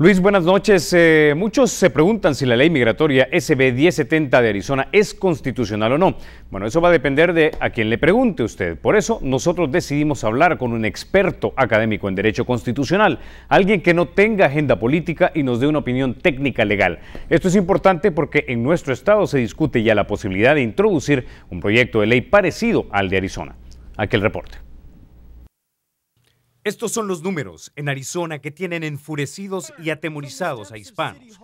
Luis, buenas noches. Eh, muchos se preguntan si la ley migratoria SB 1070 de Arizona es constitucional o no. Bueno, eso va a depender de a quien le pregunte usted. Por eso nosotros decidimos hablar con un experto académico en derecho constitucional, alguien que no tenga agenda política y nos dé una opinión técnica legal. Esto es importante porque en nuestro estado se discute ya la posibilidad de introducir un proyecto de ley parecido al de Arizona. Aquel reporte. Estos son los números en Arizona que tienen enfurecidos y atemorizados a hispanos.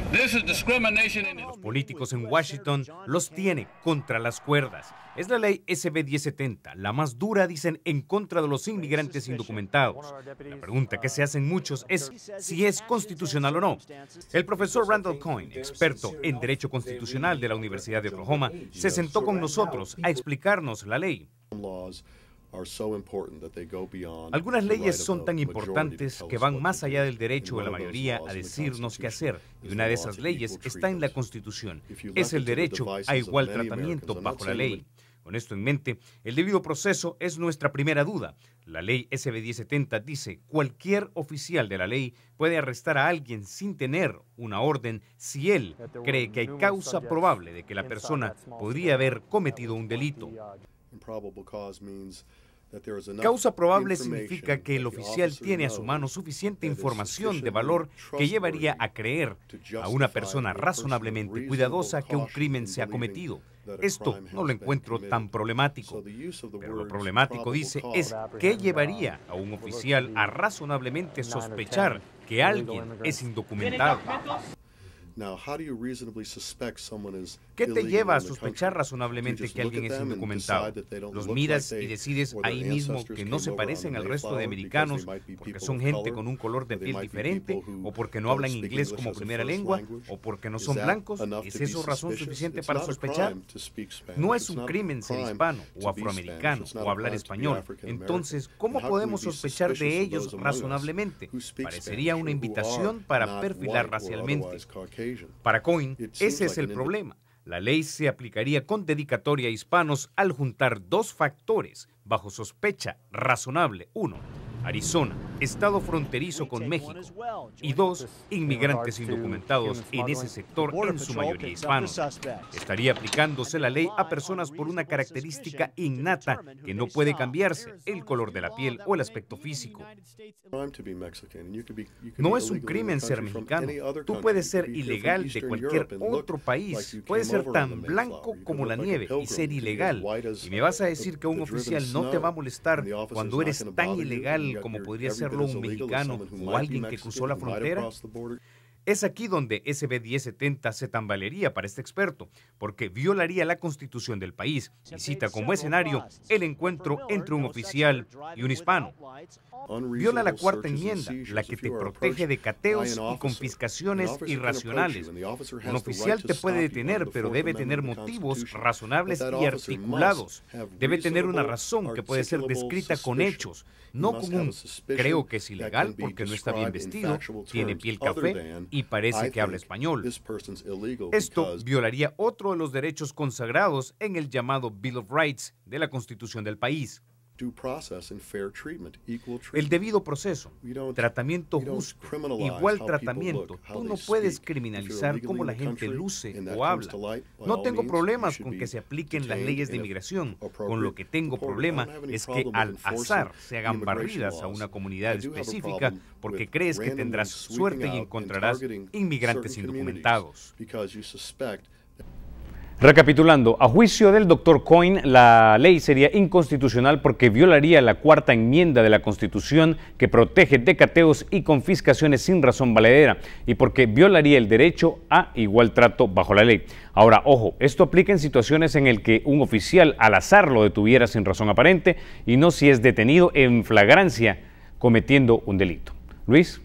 Los políticos en Washington los tiene contra las cuerdas. Es la ley SB 1070, la más dura, dicen, en contra de los inmigrantes indocumentados. La pregunta que se hacen muchos es si es constitucional o no. El profesor Randall Coyne, experto en Derecho Constitucional de la Universidad de Oklahoma, se sentó con nosotros a explicarnos la ley. Algunas leyes son tan importantes que van más allá del derecho de la mayoría a decirnos qué hacer, y una de esas leyes está en la Constitución. Es el derecho a igual tratamiento bajo la ley. Con esto en mente, el debido proceso es nuestra primera duda. La ley SB 1070 dice, cualquier oficial de la ley puede arrestar a alguien sin tener una orden si él cree que hay causa probable de que la persona podría haber cometido un delito. Uh, Causa probable significa que el oficial tiene a su mano suficiente información de valor que llevaría a creer a una persona razonablemente cuidadosa que un crimen se ha cometido. Esto no lo encuentro tan problemático, pero lo problemático, dice, es qué llevaría a un oficial a razonablemente sospechar que alguien es indocumentado. ¿Qué te lleva a sospechar razonablemente que alguien es indocumentado? Los miras y decides ahí mismo que no se parecen al resto de americanos porque son gente con un color de piel diferente o porque no hablan inglés como primera lengua o porque no son blancos. ¿Es eso razón suficiente para sospechar? No es un crimen ser hispano o afroamericano o hablar español. Entonces, ¿cómo podemos sospechar de ellos razonablemente? Parecería una invitación para perfilar racialmente. Para Cohen, ese es el problema. La ley se aplicaría con dedicatoria a hispanos al juntar dos factores bajo sospecha razonable. Uno, Arizona, estado fronterizo con México, y dos, inmigrantes indocumentados en ese sector, en su mayoría hispanos. Estaría aplicándose la ley a personas por una característica innata que no puede cambiarse, el color de la piel o el aspecto físico. No es un crimen ser mexicano. Tú puedes ser ilegal de cualquier otro país. Puedes ser tan blanco como la nieve y ser ilegal. Y me vas a decir que un oficial no te va a molestar cuando eres tan ilegal como podría ser un mexicano o alguien que cruzó la frontera? Es aquí donde SB 1070 se tambalearía para este experto, porque violaría la constitución del país y cita como escenario el encuentro entre un oficial y un hispano. Viola la cuarta enmienda, la que te protege de cateos y confiscaciones irracionales. Un oficial te puede detener, pero debe tener motivos razonables y articulados. Debe tener una razón que puede ser descrita con hechos, no con un creo que es ilegal porque no está bien vestido, tiene piel café y parece que habla español. Esto violaría otro de los derechos consagrados en el llamado Bill of Rights de la Constitución del país. El debido proceso, tratamiento justo, igual tratamiento. Tú no puedes criminalizar cómo la gente luce o habla. No tengo problemas con que se apliquen las leyes de inmigración. Con lo que tengo problema es que al azar se hagan barridas a una comunidad específica porque crees que tendrás suerte y encontrarás inmigrantes indocumentados. Recapitulando, a juicio del doctor Coyne, la ley sería inconstitucional porque violaría la cuarta enmienda de la Constitución que protege decateos y confiscaciones sin razón valedera y porque violaría el derecho a igual trato bajo la ley. Ahora, ojo, esto aplica en situaciones en las que un oficial al azar lo detuviera sin razón aparente y no si es detenido en flagrancia cometiendo un delito. Luis.